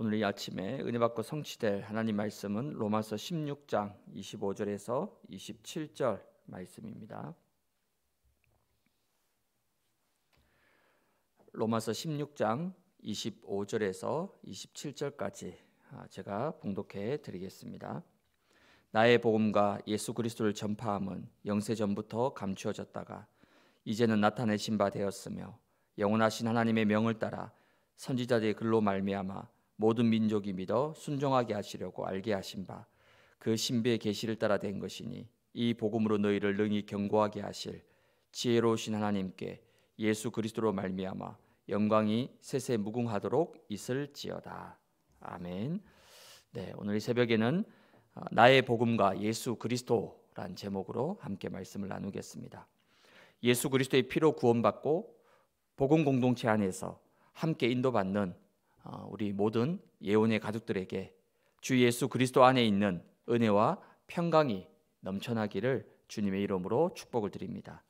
오늘 이 아침에 은혜 받고 성취될 하나님 말씀은 로마서 16장 25절에서 27절 말씀입니다. 로마서 16장 25절에서 27절까지 아, 제가 봉독해 드리겠습니다. 나의 복음과 예수 그리스도를 전파함은 영세 전부터 감추어졌다가 이제는 나타내신 바 되었으며 영원하신 하나님의 명을 따라 선지자들의 글로 말미암아 모든 민족이 믿어 순종하게 하시려고 알게 하신 바 그 신비의 계시를 따라 된 것이니 이 복음으로 너희를 능히 경고하게 하실 지혜로우신 하나님께 예수 그리스도로 말미암아 영광이 세세 무궁하도록 있을지어다. 아멘. 네, 오늘 이 새벽에는 어, 나의 복음과 예수 그리스도란 제목으로 함께 말씀을 나누겠습니다. 예수 그리스도의 피로 구원받고 복음 공동체 안에서 함께 인도받는 어, 우리 모든 예언의 가족들에게 주 예수 그리스도 안에 있는 은혜와 평강이 넘쳐나기를 주님의 이름으로 축복을 드립니다.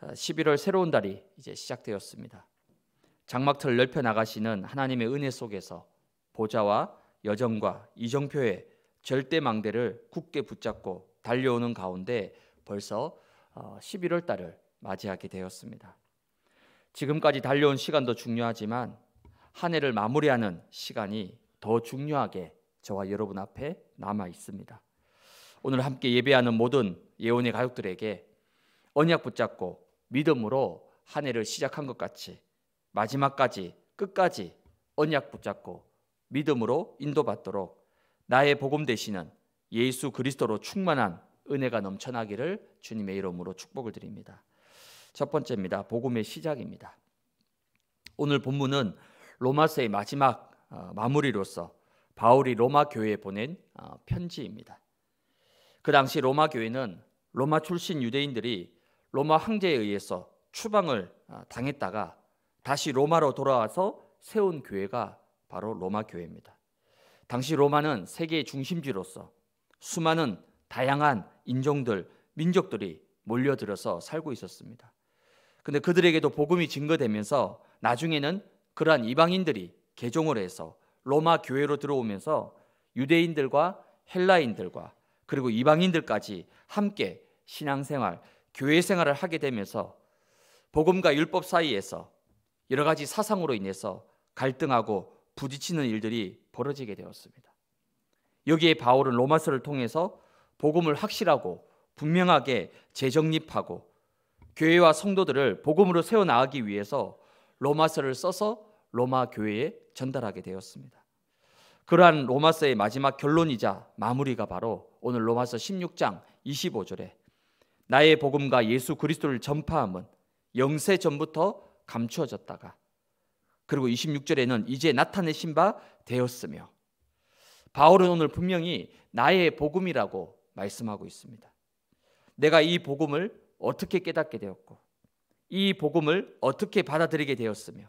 11월 어, 새로운 달이 이제 시작되었습니다. 장막틀 넓혀 나가시는 하나님의 은혜 속에서 보좌와 여정과 이정표의 절대 망대를 굳게 붙잡고 달려오는 가운데 벌써 11월 어, 달을 맞이하게 되었습니다. 지금까지 달려온 시간도 중요하지만 한 해를 마무리하는 시간이 더 중요하게 저와 여러분 앞에 남아 있습니다. 오늘 함께 예배하는 모든 예언의 가족들에게 언약 붙잡고 믿음으로 한 해를 시작한 것 같이 마지막까지 끝까지 언약 붙잡고 믿음으로 인도받도록 나의 복음 되시는 예수 그리스도로 충만한 은혜가 넘쳐나기를 주님의 이름으로 축복을 드립니다. 첫 번째입니다. 복음의 시작입니다. 오늘 본문은 로마서의 마지막 어, 마무리로서 바울이 로마 교회에 보낸 어, 편지입니다. 그 당시 로마 교회는 로마 출신 유대인들이 로마 황제에 의해서 추방을 어, 당했다가 다시 로마로 돌아와서 세운 교회가 바로 로마 교회입니다. 당시 로마는 세계의 중심지로서 수많은 다양한 인종들, 민족들이 몰려들어서 살고 있었습니다. 근데 그들에게도 복음이 증거되면서 나중에는 그러한 이방인들이 개종을 해서 로마 교회로 들어오면서 유대인들과 헬라인들과 그리고 이방인들까지 함께 신앙생활, 교회 생활을 하게 되면서 복음과 율법 사이에서 여러 가지 사상으로 인해서 갈등하고 부딪히는 일들이 벌어지게 되었습니다. 여기에 바울은 로마서를 통해서 복음을 확실하고 분명하게 재정립하고 교회와 성도들을 복음으로 세워 나가기 위해서 로마서를 써서 로마 교회에 전달하게 되었습니다. 그러한 로마서의 마지막 결론이자 마무리가 바로 오늘 로마서 16장 25절에 나의 복음과 예수 그리스도를 전파함은 영세 전부터 감추어졌다가 그리고 26절에는 이제 나타내신 바 되었으며 바울은 오늘 분명히 나의 복음이라고 말씀하고 있습니다. 내가 이 복음을 어떻게 깨닫게 되었고 이 복음을 어떻게 받아들이게 되었으며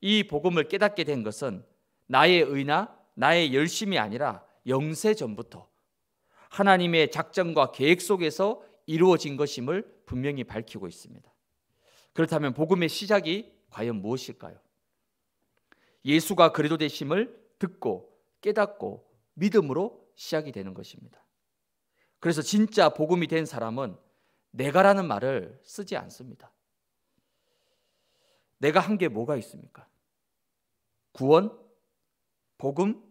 이 복음을 깨닫게 된 것은 나의 의나 나의 열심이 아니라 영세 전부터 하나님의 작정과 계획 속에서 이루어진 것임을 분명히 밝히고 있습니다. 그렇다면 복음의 시작이 과연 무엇일까요? 예수가 그리스도 되심을 듣고 깨닫고 믿음으로 시작이 되는 것입니다. 그래서 진짜 복음이 된 사람은 내가라는 말을 쓰지 않습니다. 내가 한 게 뭐가 있습니까? 구원, 복음,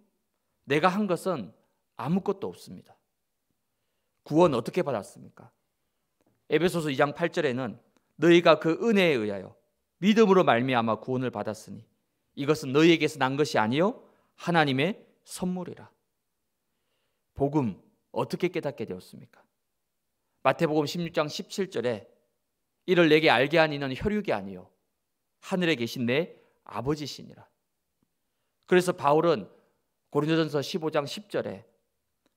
내가 한 것은 아무것도 없습니다. 구원 어떻게 받았습니까? 에베소서 2장 8절에는 너희가 그 은혜에 의하여 믿음으로 말미암아 구원을 받았으니 이것은 너희에게서 난 것이 아니요 하나님의 선물이라. 복음 어떻게 깨닫게 되었습니까? 마태복음 16장 17절에 이를 내게 알게 한 이는 혈육이 아니요 하늘에 계신 내 아버지시니라. 그래서 바울은 고린도전서 15장 10절에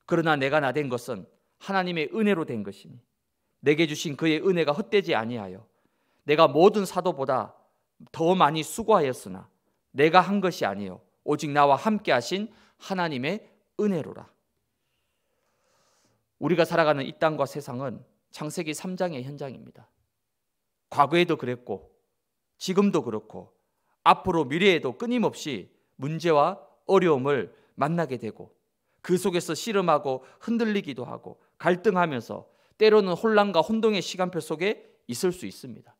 그러나 내가 나 된 것은 하나님의 은혜로 된 것이니 내게 주신 그의 은혜가 헛되지 아니하여 내가 모든 사도보다 더 많이 수고하였으나 내가 한 것이 아니요 오직 나와 함께 하신 하나님의 은혜로라. 우리가 살아가는 이 땅과 세상은 창세기 3장의 현장입니다. 과거에도 그랬고 지금도 그렇고 앞으로 미래에도 끊임없이 문제와 어려움을 만나게 되고 그 속에서 씨름하고 흔들리기도 하고 갈등하면서 때로는 혼란과 혼동의 시간표 속에 있을 수 있습니다.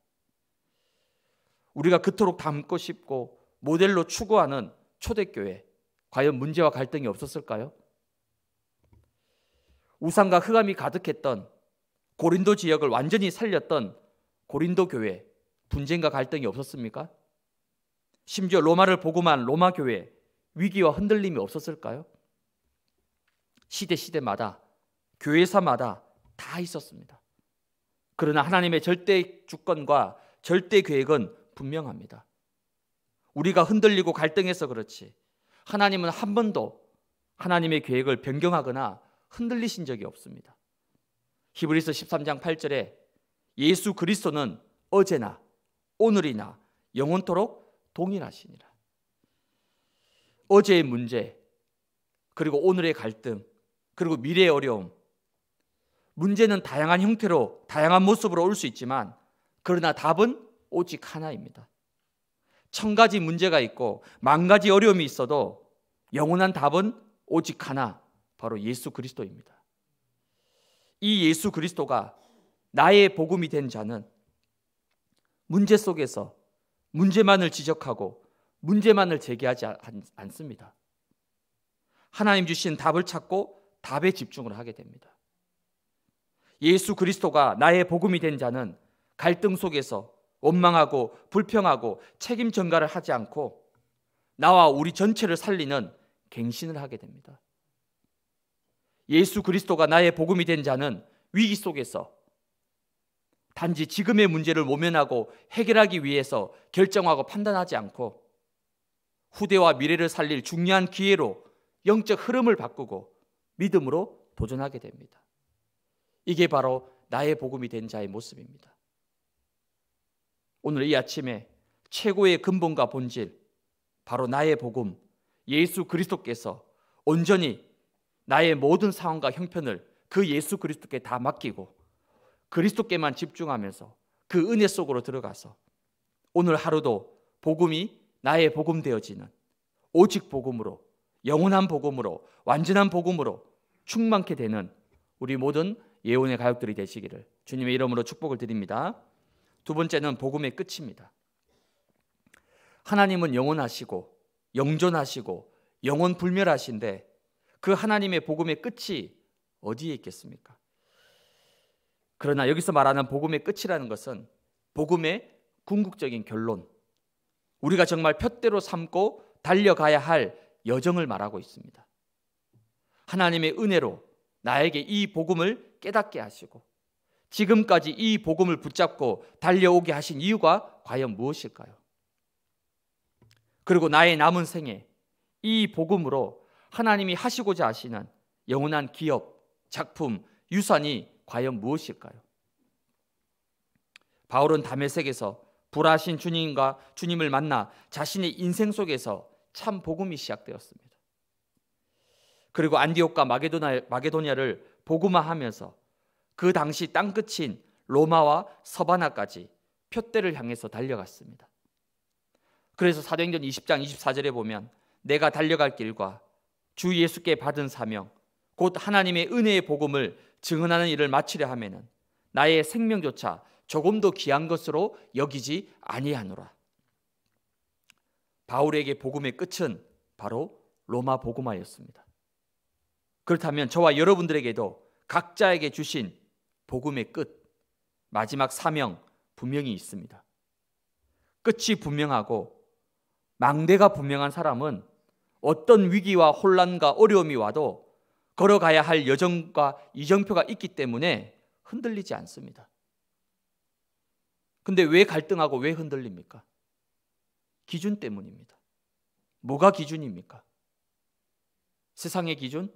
우리가 그토록 닮고 싶고 모델로 추구하는 초대교회 과연 문제와 갈등이 없었을까요? 우상과 흑암이 가득했던 고린도 지역을 완전히 살렸던 고린도 교회 분쟁과 갈등이 없었습니까? 심지어 로마를 보고만 로마 교회 위기와 흔들림이 없었을까요? 시대 시대마다 교회사마다 다 있었습니다. 그러나 하나님의 절대 주권과 절대 계획은 분명합니다. 우리가 흔들리고 갈등해서 그렇지 하나님은 한 번도 하나님의 계획을 변경하거나 흔들리신 적이 없습니다. 히브리서 13장 8절에 예수 그리스도는 어제나 오늘이나 영원토록 동일하시니라. 어제의 문제, 그리고 오늘의 갈등, 그리고 미래의 어려움. 문제는 다양한 형태로, 다양한 모습으로 올 수 있지만, 그러나 답은 오직 하나입니다. 천 가지 문제가 있고, 만 가지 어려움이 있어도, 영원한 답은 오직 하나, 바로 예수 그리스도입니다. 이 예수 그리스도가 나의 복음이 된 자는 문제 속에서 문제만을 지적하고 문제만을 제기하지 않습니다. 하나님 주신 답을 찾고 답에 집중을 하게 됩니다. 예수 그리스도가 나의 복음이 된 자는 갈등 속에서 원망하고 불평하고 책임 전가를 하지 않고 나와 우리 전체를 살리는 갱신을 하게 됩니다. 예수 그리스도가 나의 복음이 된 자는 위기 속에서 단지 지금의 문제를 모면하고 해결하기 위해서 결정하고 판단하지 않고 후대와 미래를 살릴 중요한 기회로 영적 흐름을 바꾸고 믿음으로 도전하게 됩니다. 이게 바로 나의 복음이 된 자의 모습입니다. 오늘 이 아침에 최고의 근본과 본질, 바로 나의 복음, 예수 그리스도께서 온전히 나의 모든 상황과 형편을 그 예수 그리스도께 다 맡기고 그리스도께만 집중하면서 그 은혜 속으로 들어가서 오늘 하루도 복음이 나의 복음 되어지는 오직 복음으로 영원한 복음으로 완전한 복음으로 충만케 되는 우리 모든 예언의 가족들이 되시기를 주님의 이름으로 축복을 드립니다. 두 번째는 복음의 끝입니다. 하나님은 영원하시고 영존하시고 영원 불멸하신데 그 하나님의 복음의 끝이 어디에 있겠습니까? 그러나 여기서 말하는 복음의 끝이라는 것은 복음의 궁극적인 결론, 우리가 정말 푯대로 삼고 달려가야 할 여정을 말하고 있습니다. 하나님의 은혜로 나에게 이 복음을 깨닫게 하시고 지금까지 이 복음을 붙잡고 달려오게 하신 이유가 과연 무엇일까요? 그리고 나의 남은 생에 이 복음으로 하나님이 하시고자 하시는 영원한 기업, 작품, 유산이 과연 무엇일까요? 바울은 담메색에서 불하신 주님과 주님을 만나 자신의 인생 속에서 참 복음이 시작되었습니다. 그리고 안디옥과 마게도냐, 를 복음화하면서 그 당시 땅끝인 로마와 서바나까지 표대를 향해서 달려갔습니다. 그래서 사도행전 20장 24절에 보면 내가 달려갈 길과 주 예수께 받은 사명 곧 하나님의 은혜의 복음을 증언하는 일을 마치려 하면은 나의 생명조차 조금도 귀한 것으로 여기지 아니하노라. 바울에게 복음의 끝은 바로 로마 복음하였습니다 그렇다면 저와 여러분들에게도 각자에게 주신 복음의 끝, 마지막 사명 분명히 있습니다. 끝이 분명하고 망대가 분명한 사람은 어떤 위기와 혼란과 어려움이 와도 걸어가야 할 여정과 이정표가 있기 때문에 흔들리지 않습니다. 근데 왜 갈등하고 왜 흔들립니까? 기준 때문입니다. 뭐가 기준입니까? 세상의 기준?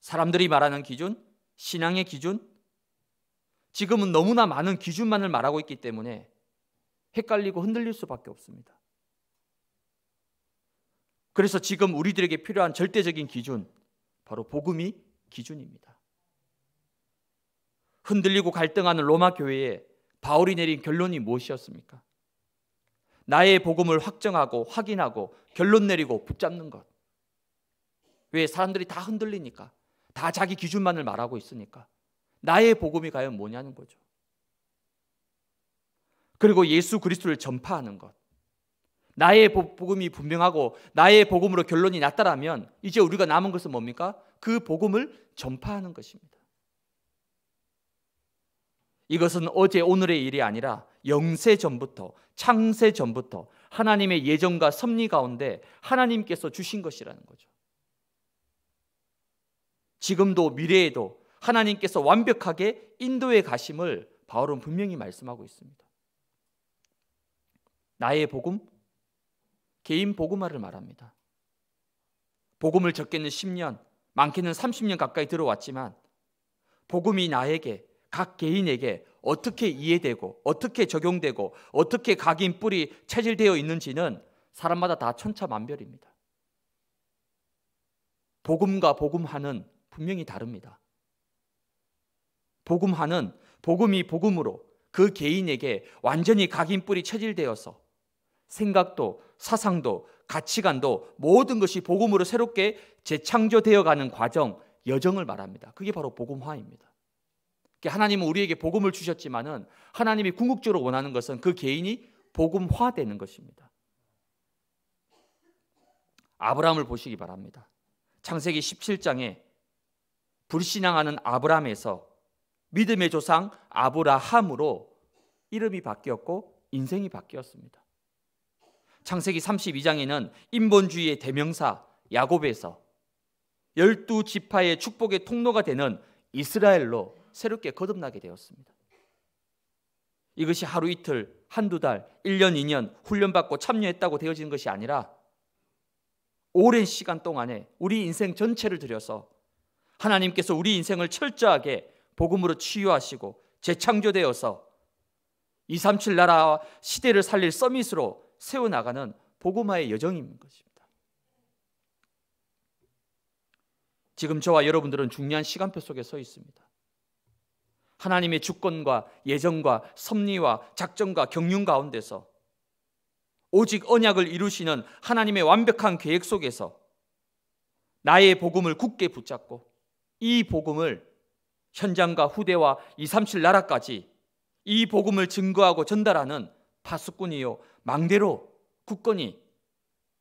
사람들이 말하는 기준? 신앙의 기준? 지금은 너무나 많은 기준만을 말하고 있기 때문에 헷갈리고 흔들릴 수밖에 없습니다. 그래서 지금 우리들에게 필요한 절대적인 기준, 바로 복음이 기준입니다. 흔들리고 갈등하는 로마 교회에 바울이 내린 결론이 무엇이었습니까? 나의 복음을 확정하고 확인하고 결론 내리고 붙잡는 것. 왜 사람들이 다 흔들리니까. 다 자기 기준만을 말하고 있으니까. 나의 복음이 과연 뭐냐는 거죠. 그리고 예수 그리스도를 전파하는 것. 나의 복음이 분명하고 나의 복음으로 결론이 났다라면 이제 우리가 남은 것은 뭡니까? 그 복음을 전파하는 것입니다. 이것은 어제 오늘의 일이 아니라 영세 전부터 창세 전부터 하나님의 예정과 섭리 가운데 하나님께서 주신 것이라는 거죠. 지금도 미래에도 하나님께서 완벽하게 인도의 가심을 바울은 분명히 말씀하고 있습니다. 나의 복음, 개인 복음화를 말합니다. 복음을 적게는 10년, 많게는 30년 가까이 들어왔지만 복음이 나에게 각 개인에게 어떻게 이해되고 어떻게 적용되고 어떻게 각인 뿔이 체질되어 있는지는 사람마다 다 천차만별입니다. 복음과 복음하는 분명히 다릅니다. 복음하는 복음이 복음으로 그 개인에게 완전히 각인 뿔이 체질되어서 생각도 사상도 가치관도 모든 것이 복음으로 새롭게 재창조되어 가는 과정, 여정을 말합니다. 그게 바로 복음화입니다. 하나님은 우리에게 복음을 주셨지만은 하나님이 궁극적으로 원하는 것은 그 개인이 복음화되는 것입니다. 아브라함을 보시기 바랍니다. 창세기 17장에 불신앙하는 아브라함에서 믿음의 조상 아브라함으로 이름이 바뀌었고 인생이 바뀌었습니다. 창세기 32장에는 인본주의의 대명사 야곱에서 열두 지파의 축복의 통로가 되는 이스라엘로 새롭게 거듭나게 되었습니다. 이것이 하루 이틀, 한두 달, 1년, 2년 훈련받고 참여했다고 되어지는 것이 아니라 오랜 시간 동안에 우리 인생 전체를 들여서 하나님께서 우리 인생을 철저하게 복음으로 치유하시고 재창조되어서 237 나라 시대를 살릴 서밋으로 세워나가는 복음화의 여정인 것입니다. 지금 저와 여러분들은 중요한 시간표 속에 서 있습니다. 하나님의 주권과 예정과 섭리와 작전과 경륜 가운데서 오직 언약을 이루시는 하나님의 완벽한 계획 속에서 나의 복음을 굳게 붙잡고 이 복음을 현장과 후대와 237 나라까지 이 복음을 증거하고 전달하는 파수꾼이요 망대로 굳건히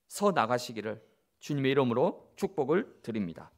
서 나가시기를 주님의 이름으로 축복을 드립니다.